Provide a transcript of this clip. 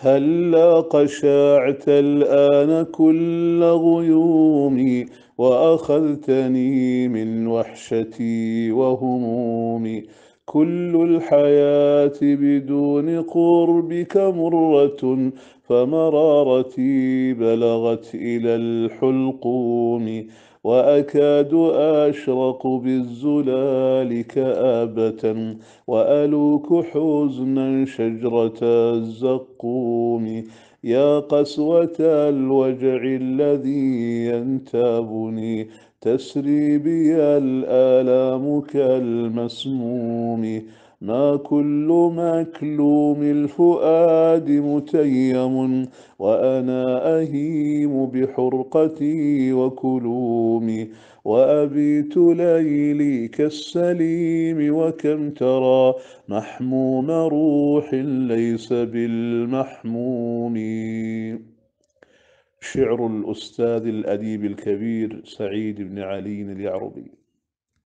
هلا قشعت الآن كل غيومي وأخذتني من وحشتي وهمومي كل الحياة بدون قربك مرة فمرارتي بلغت إلى الحلقوم وأكاد أشرق بالزلال كآبة وألوك حزنا شجرة الزقوم يا قسوة الوجع الذي ينتابني تسري بي الآلام كالمسموم ما كل مكلوم الفؤاد متيم وأنا أهيم بحرقتي وكلومي وأبيت ليلي كالسليم وكم ترى محموم روح ليس بالمحموم شعر الأستاذ الأديب الكبير سعيد بن علي اليعربي